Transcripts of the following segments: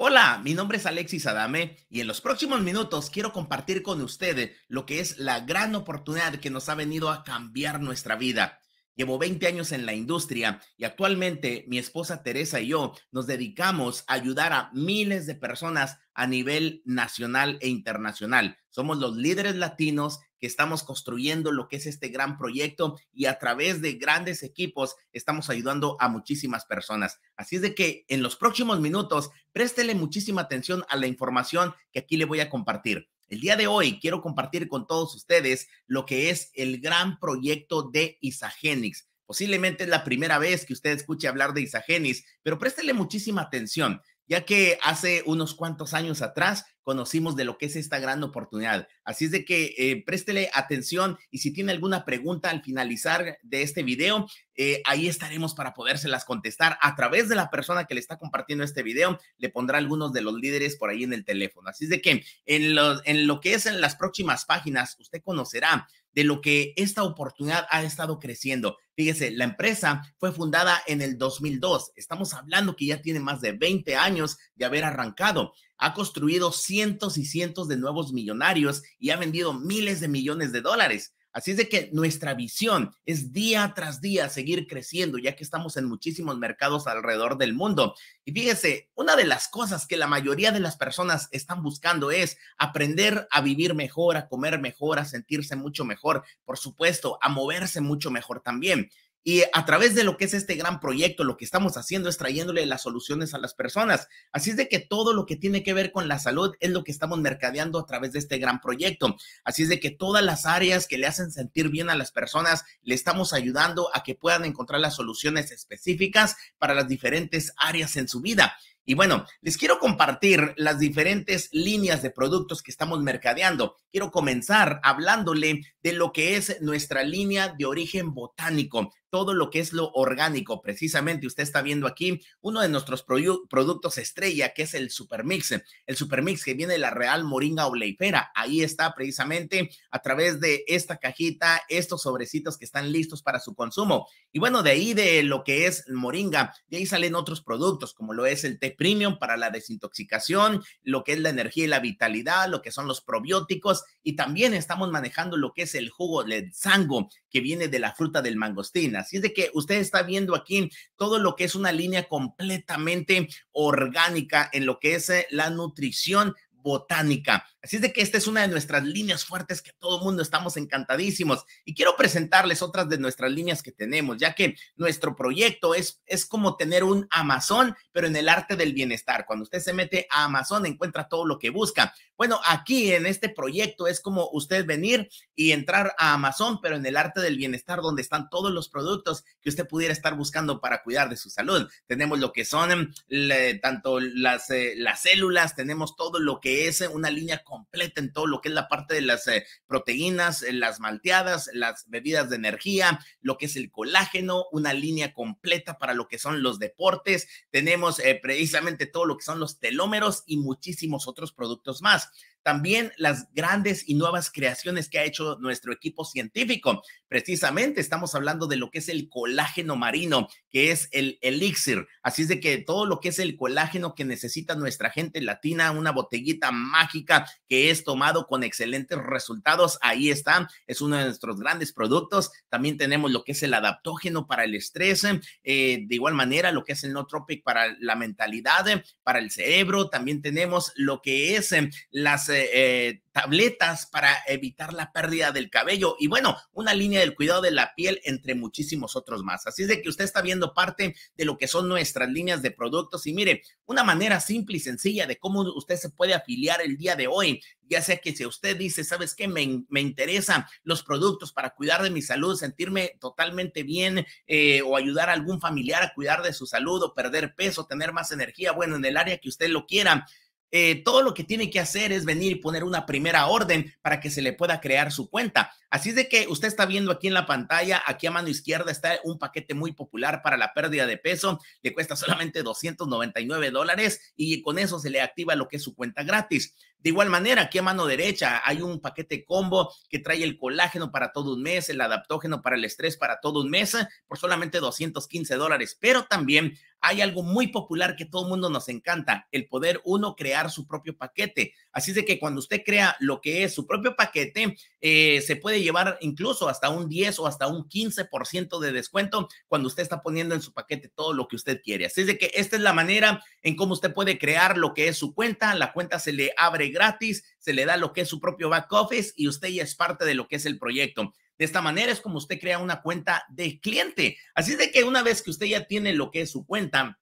Hola, mi nombre es Alexis Adame y en los próximos minutos quiero compartir con ustedes lo que es la gran oportunidad que nos ha venido a cambiar nuestra vida. Llevo 20 años en la industria y actualmente mi esposa Teresa y yo nos dedicamos a ayudar a miles de personas a nivel nacional e internacional. Somos los líderes latinos que estamos construyendo lo que es este gran proyecto y a través de grandes equipos estamos ayudando a muchísimas personas. Así es de que en los próximos minutos, préstele muchísima atención a la información que aquí le voy a compartir. El día de hoy quiero compartir con todos ustedes lo que es el gran proyecto de Isagenix. Posiblemente es la primera vez que usted escuche hablar de Isagenix, pero préstele muchísima atención, ya que hace unos cuantos años atrás conocimos de lo que es esta gran oportunidad. Así es de que eh, préstele atención y si tiene alguna pregunta al finalizar de este video, eh, ahí estaremos para podérselas contestar a través de la persona que le está compartiendo este video. Le pondrá algunos de los líderes por ahí en el teléfono. Así es de que en en lo que es en las próximas páginas, usted conocerá de lo que esta oportunidad ha estado creciendo Fíjese, la empresa fue fundada en el 2002. Estamos hablando que ya tiene más de 20 años de haber arrancado. Ha construido cientos y cientos de nuevos millonarios y ha vendido miles de millones de dólares. Así es de que nuestra visión es día tras día seguir creciendo, ya que estamos en muchísimos mercados alrededor del mundo. Y fíjese, una de las cosas que la mayoría de las personas están buscando es aprender a vivir mejor, a comer mejor, a sentirse mucho mejor, por supuesto, a moverse mucho mejor también. Y a través de lo que es este gran proyecto, lo que estamos haciendo es trayéndole las soluciones a las personas. Así es de que todo lo que tiene que ver con la salud es lo que estamos mercadeando a través de este gran proyecto. Así es de que todas las áreas que le hacen sentir bien a las personas, le estamos ayudando a que puedan encontrar las soluciones específicas para las diferentes áreas en su vida. Y bueno, les quiero compartir las diferentes líneas de productos que estamos mercadeando. Quiero comenzar hablándole de lo que es nuestra línea de origen botánico todo lo que es lo orgánico. Precisamente usted está viendo aquí uno de nuestros productos estrella, que es el Supermix. El Supermix que viene de la Real Moringa Oleifera. Ahí está precisamente a través de esta cajita, estos sobrecitos que están listos para su consumo. Y bueno, de ahí de lo que es Moringa, de ahí salen otros productos, como lo es el té premium para la desintoxicación, lo que es la energía y la vitalidad, lo que son los probióticos. Y también estamos manejando lo que es el jugo de sango, que viene de la fruta del mangostina. Así es de que usted está viendo aquí todo lo que es una línea completamente orgánica en lo que es eh, la nutrición botánica. Así es de que esta es una de nuestras líneas fuertes que todo el mundo estamos encantadísimos. Y quiero presentarles otras de nuestras líneas que tenemos, ya que nuestro proyecto es, es como tener un Amazon, pero en el arte del bienestar. Cuando usted se mete a Amazon, encuentra todo lo que busca. Bueno, aquí en este proyecto es como usted venir y entrar a Amazon, pero en el arte del bienestar, donde están todos los productos que usted pudiera estar buscando para cuidar de su salud. Tenemos lo que son em, tanto las, eh, las células, tenemos todo lo que es eh, una línea completa en todo lo que es la parte de las eh, proteínas, eh, las malteadas, las bebidas de energía, lo que es el colágeno, una línea completa para lo que son los deportes. Tenemos eh, precisamente todo lo que son los telómeros y muchísimos otros productos más también las grandes y nuevas creaciones que ha hecho nuestro equipo científico. Precisamente estamos hablando de lo que es el colágeno marino, que es el elixir. Así es de que todo lo que es el colágeno que necesita nuestra gente latina, una botellita mágica que es tomado con excelentes resultados, ahí está, es uno de nuestros grandes productos. También tenemos lo que es el adaptógeno para el estrés, eh, de igual manera lo que es el tropic para la mentalidad, para el cerebro. También tenemos lo que es eh, las eh, eh, tabletas para evitar la pérdida del cabello y bueno, una línea del cuidado de la piel entre muchísimos otros más. Así es de que usted está viendo parte de lo que son nuestras líneas de productos y mire, una manera simple y sencilla de cómo usted se puede afiliar el día de hoy ya sea que si usted dice, ¿sabes qué? Me, interesan los productos para cuidar de mi salud, sentirme totalmente bien eh, o ayudar a algún familiar a cuidar de su salud o perder peso, tener más energía, bueno, en el área que usted lo quiera. Eh, todo lo que tiene que hacer es venir y poner una primera orden para que se le pueda crear su cuenta. Así es de que usted está viendo aquí en la pantalla, aquí a mano izquierda está un paquete muy popular para la pérdida de peso. Le cuesta solamente 299 dólares y con eso se le activa lo que es su cuenta gratis. De igual manera, aquí a mano derecha hay un paquete combo que trae el colágeno para todo un mes, el adaptógeno para el estrés para todo un mes por solamente 215 dólares. Pero también hay algo muy popular que todo el mundo nos encanta, el poder uno crear su propio paquete. Así de que cuando usted crea lo que es su propio paquete, eh, se puede llevar incluso hasta un 10 o hasta un 15% de descuento cuando usted está poniendo en su paquete todo lo que usted quiere. Así de que esta es la manera en cómo usted puede crear lo que es su cuenta. La cuenta se le abre gratis, se le da lo que es su propio back office y usted ya es parte de lo que es el proyecto. De esta manera es como usted crea una cuenta de cliente. Así de que una vez que usted ya tiene lo que es su cuenta,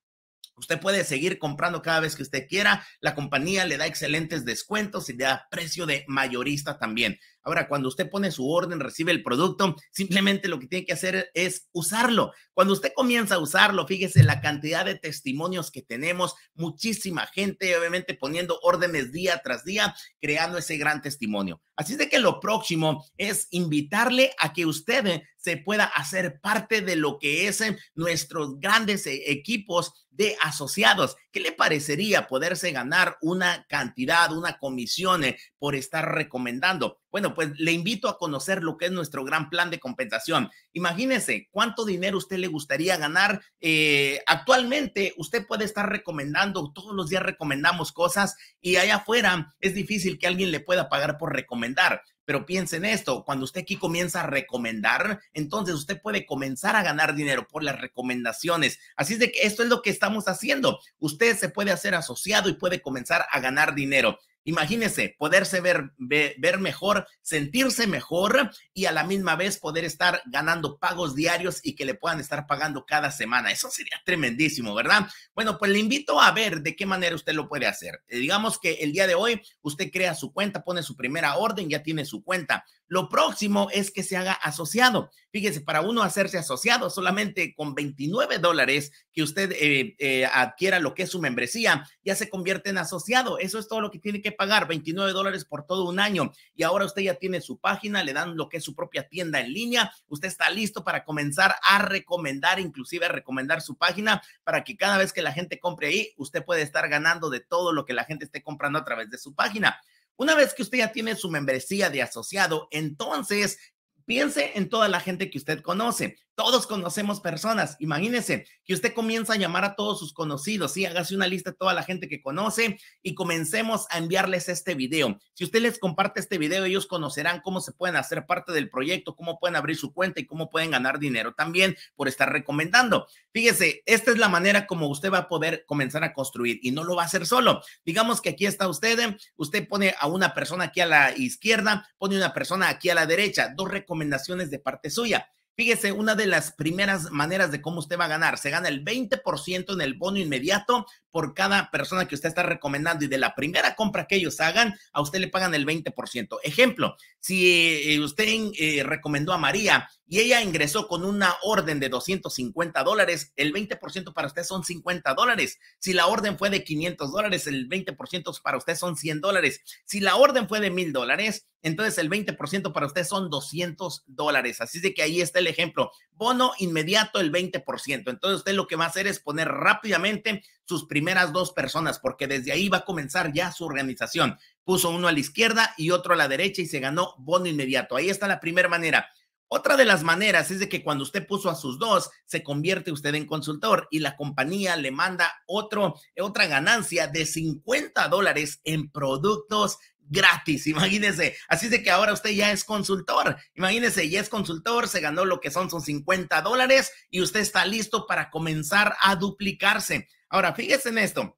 Usted puede seguir comprando cada vez que usted quiera. La compañía le da excelentes descuentos y le da precio de mayorista también. Ahora, cuando usted pone su orden, recibe el producto, simplemente lo que tiene que hacer es usarlo. Cuando usted comienza a usarlo, fíjese la cantidad de testimonios que tenemos, muchísima gente, obviamente poniendo órdenes día tras día, creando ese gran testimonio. Así de que lo próximo es invitarle a que usted se pueda hacer parte de lo que es eh, nuestros grandes eh, equipos de asociados. ¿Qué le parecería poderse ganar una cantidad, una comisión eh, por estar recomendando? Bueno, pues le invito a conocer lo que es nuestro gran plan de compensación. Imagínese cuánto dinero usted le gustaría ganar. Eh, actualmente usted puede estar recomendando, todos los días recomendamos cosas y allá afuera es difícil que alguien le pueda pagar por recomendar. Pero piensen esto, cuando usted aquí comienza a recomendar, entonces usted puede comenzar a ganar dinero por las recomendaciones. Así es de que esto es lo que estamos haciendo. Usted se puede hacer asociado y puede comenzar a ganar dinero. Imagínese poderse ver, ver, mejor, sentirse mejor y a la misma vez poder estar ganando pagos diarios y que le puedan estar pagando cada semana. Eso sería tremendísimo, ¿verdad? Bueno, pues le invito a ver de qué manera usted lo puede hacer. Eh, digamos que el día de hoy usted crea su cuenta, pone su primera orden, ya tiene su cuenta. Lo próximo es que se haga asociado. Fíjese, para uno hacerse asociado, solamente con 29 dólares que usted eh, eh, adquiera lo que es su membresía, ya se convierte en asociado. Eso es todo lo que tiene que pagar, 29 dólares por todo un año. Y ahora usted ya tiene su página, le dan lo que es su propia tienda en línea. Usted está listo para comenzar a recomendar, inclusive a recomendar su página para que cada vez que la gente compre ahí, usted puede estar ganando de todo lo que la gente esté comprando a través de su página. Una vez que usted ya tiene su membresía de asociado, entonces piense en toda la gente que usted conoce. Todos conocemos personas. Imagínense que usted comienza a llamar a todos sus conocidos, ¿sí? Hágase una lista de toda la gente que conoce y comencemos a enviarles este video. Si usted les comparte este video, ellos conocerán cómo se pueden hacer parte del proyecto, cómo pueden abrir su cuenta y cómo pueden ganar dinero también por estar recomendando. Fíjese, esta es la manera como usted va a poder comenzar a construir y no lo va a hacer solo. Digamos que aquí está usted, usted pone a una persona aquí a la izquierda, pone una persona aquí a la derecha, dos recomendaciones de parte suya Fíjese, una de las primeras maneras de cómo usted va a ganar, se gana el 20% en el bono inmediato, por cada persona que usted está recomendando y de la primera compra que ellos hagan, a usted le pagan el 20%. Ejemplo, si eh, usted eh, recomendó a María y ella ingresó con una orden de 250 dólares, el 20% para usted son 50 dólares. Si la orden fue de 500 dólares, el 20% para usted son 100 dólares. Si la orden fue de 1000 dólares, entonces el 20% para usted son 200 dólares. Así de que ahí está el ejemplo bono inmediato el 20%. Entonces usted lo que va a hacer es poner rápidamente sus primeras dos personas, porque desde ahí va a comenzar ya su organización. Puso uno a la izquierda y otro a la derecha y se ganó bono inmediato. Ahí está la primera manera. Otra de las maneras es de que cuando usted puso a sus dos, se convierte usted en consultor y la compañía le manda otro, otra ganancia de 50 dólares en productos gratis, imagínese Así de que ahora usted ya es consultor, imagínese ya es consultor, se ganó lo que son son 50 dólares y usted está listo para comenzar a duplicarse. Ahora, fíjese en esto.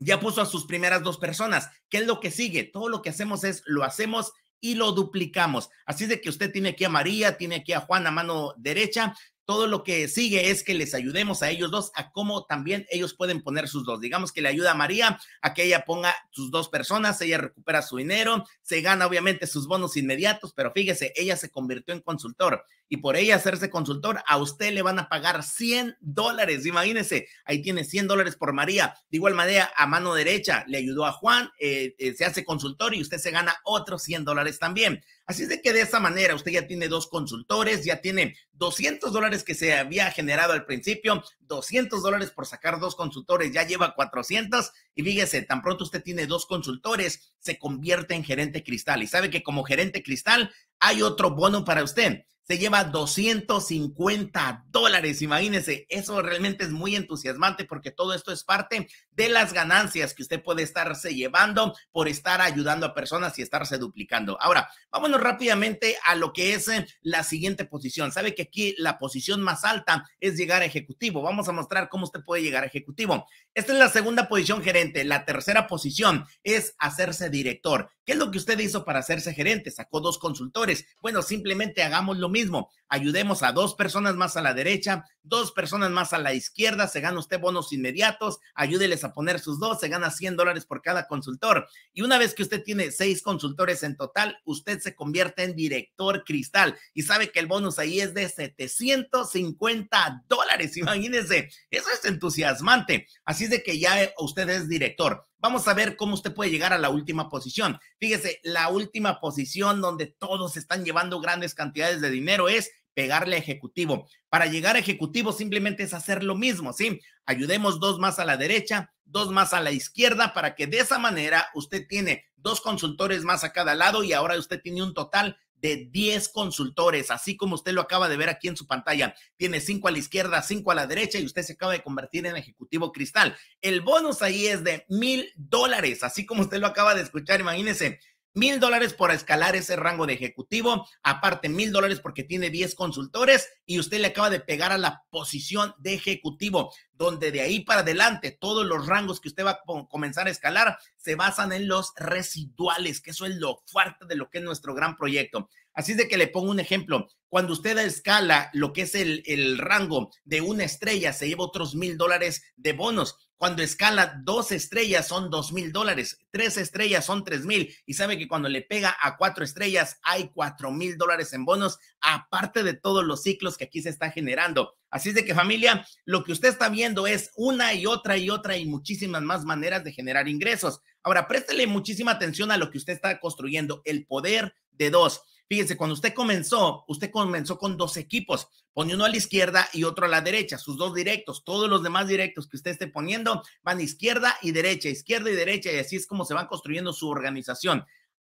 Ya puso a sus primeras dos personas. ¿Qué es lo que sigue? Todo lo que hacemos es lo hacemos y lo duplicamos. Así de que usted tiene aquí a María, tiene aquí a Juan a mano derecha, todo lo que sigue es que les ayudemos a ellos dos a cómo también ellos pueden poner sus dos. Digamos que le ayuda a María a que ella ponga sus dos personas, ella recupera su dinero, se gana obviamente sus bonos inmediatos, pero fíjese, ella se convirtió en consultor y por ella hacerse consultor, a usted le van a pagar 100 dólares. Imagínense, ahí tiene 100 dólares por María. De igual manera, a mano derecha le ayudó a Juan, eh, eh, se hace consultor y usted se gana otros 100 dólares también. Así es de que de esa manera usted ya tiene dos consultores, ya tiene 200 dólares que se había generado al principio, 200 dólares por sacar dos consultores, ya lleva 400 y fíjese, tan pronto usted tiene dos consultores, se convierte en gerente cristal y sabe que como gerente cristal hay otro bono para usted se lleva 250 dólares. Imagínense, eso realmente es muy entusiasmante porque todo esto es parte de las ganancias que usted puede estarse llevando por estar ayudando a personas y estarse duplicando. Ahora, vámonos rápidamente a lo que es eh, la siguiente posición. Sabe que aquí la posición más alta es llegar a ejecutivo. Vamos a mostrar cómo usted puede llegar a ejecutivo. Esta es la segunda posición gerente. La tercera posición es hacerse director. ¿Qué es lo que usted hizo para hacerse gerente? Sacó dos consultores. Bueno, simplemente hagamos lo mismo ayudemos a dos personas más a la derecha, dos personas más a la izquierda, se gana usted bonos inmediatos, ayúdeles a poner sus dos, se gana 100 dólares por cada consultor. Y una vez que usted tiene seis consultores en total, usted se convierte en director cristal y sabe que el bonus ahí es de 750 dólares, imagínense, eso es entusiasmante. Así es de que ya eh, usted es director. Vamos a ver cómo usted puede llegar a la última posición. Fíjese, la última posición donde todos están llevando grandes cantidades de dinero es pegarle a ejecutivo. Para llegar a ejecutivo simplemente es hacer lo mismo, ¿sí? Ayudemos dos más a la derecha, dos más a la izquierda, para que de esa manera usted tiene dos consultores más a cada lado y ahora usted tiene un total de 10 consultores, así como usted lo acaba de ver aquí en su pantalla. Tiene cinco a la izquierda, cinco a la derecha y usted se acaba de convertir en ejecutivo cristal. El bonus ahí es de mil dólares, así como usted lo acaba de escuchar, imagínese mil dólares por escalar ese rango de ejecutivo, aparte mil dólares porque tiene 10 consultores y usted le acaba de pegar a la posición de ejecutivo, donde de ahí para adelante todos los rangos que usted va a comenzar a escalar se basan en los residuales, que eso es lo fuerte de lo que es nuestro gran proyecto. Así es de que le pongo un ejemplo. Cuando usted escala lo que es el, el rango de una estrella, se lleva otros mil dólares de bonos. Cuando escala dos estrellas son dos mil dólares, tres estrellas son tres mil. Y sabe que cuando le pega a cuatro estrellas hay cuatro mil dólares en bonos, aparte de todos los ciclos que aquí se está generando. Así es de que familia, lo que usted está viendo es una y otra y otra y muchísimas más maneras de generar ingresos. Ahora, préstele muchísima atención a lo que usted está construyendo, el poder de dos. Fíjense, cuando usted comenzó, usted comenzó con dos equipos, pone uno a la izquierda y otro a la derecha, sus dos directos, todos los demás directos que usted esté poniendo van izquierda y derecha, izquierda y derecha, y así es como se va construyendo su organización.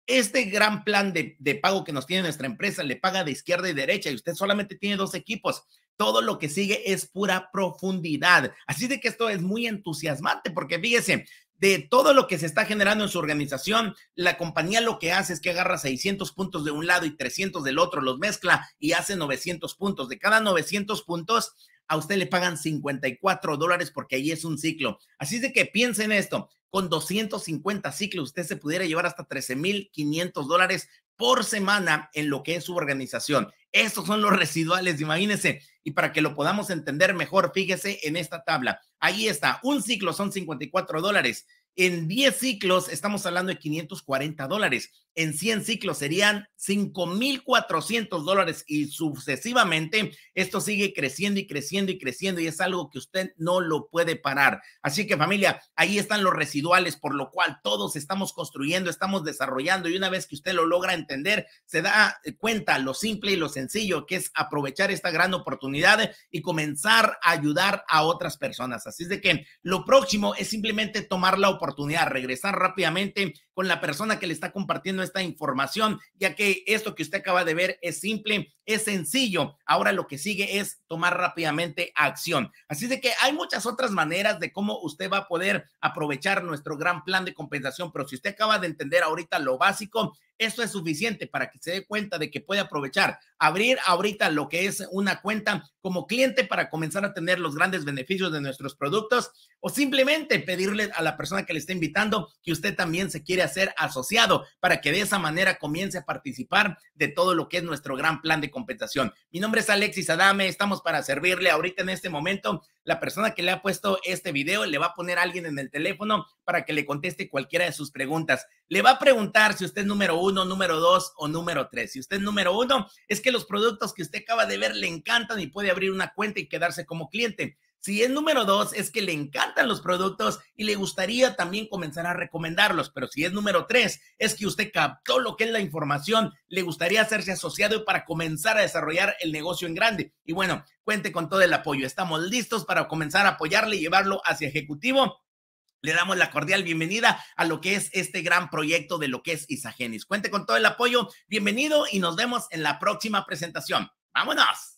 Este gran plan de, de pago que nos tiene nuestra empresa le paga de izquierda y derecha y usted solamente tiene dos equipos. Todo lo que sigue es pura profundidad. Así de que esto es muy entusiasmante porque fíjese, de todo lo que se está generando en su organización. La compañía lo que hace es que agarra 600 puntos de un lado y 300 del otro, los mezcla y hace 900 puntos. De cada 900 puntos, a usted le pagan 54 dólares porque ahí es un ciclo. Así es de que piensen esto, con 250 ciclos usted se pudiera llevar hasta 13.500 dólares por semana en lo que es su organización. Estos son los residuales, imagínense. Y para que lo podamos entender mejor, fíjese en esta tabla. Ahí está, un ciclo son 54 dólares. En 10 ciclos estamos hablando de 540 dólares. En 100 ciclos serían 5.400 dólares y sucesivamente esto sigue creciendo y creciendo y creciendo y es algo que usted no lo puede parar. Así que familia, ahí están los residuales, por lo cual todos estamos construyendo, estamos desarrollando y una vez que usted lo logra entender, se da eh, cuenta lo simple y lo sencillo que es aprovechar esta gran oportunidad y comenzar a ayudar a otras personas. Así es de que lo próximo es simplemente tomar la oportunidad oportunidad, regresar rápidamente con la persona que le está compartiendo esta información, ya que esto que usted acaba de ver es simple, es sencillo. Ahora lo que sigue es tomar rápidamente acción. Así de que hay muchas otras maneras de cómo usted va a poder aprovechar nuestro gran plan de compensación, pero si usted acaba de entender ahorita lo básico, esto es suficiente para que se dé cuenta de que puede aprovechar, abrir ahorita lo que es una cuenta como cliente para comenzar a tener los grandes beneficios de nuestros productos o simplemente pedirle a la persona que le está invitando que usted también se quiere hacer asociado para que de esa manera comience a participar de todo lo que es nuestro gran plan de compensación. Mi nombre es Alexis Adame, estamos para servirle ahorita en este momento la persona que le ha puesto este video le va a poner a alguien en el teléfono para que le conteste cualquiera de sus preguntas. Le va a preguntar si usted es número uno, número dos o número tres. Si usted es número uno, es que los productos que usted acaba de ver le encantan y puede abrir una cuenta y quedarse como cliente. Si es número dos, es que le encantan los productos y le gustaría también comenzar a recomendarlos. Pero si es número tres, es que usted captó lo que es la información, le gustaría hacerse asociado para comenzar a desarrollar el negocio en grande. Y bueno, cuente con todo el apoyo. Estamos listos para comenzar a apoyarle y llevarlo hacia ejecutivo. Le damos la cordial bienvenida a lo que es este gran proyecto de lo que es Isagenis. Cuente con todo el apoyo. Bienvenido y nos vemos en la próxima presentación. ¡Vámonos!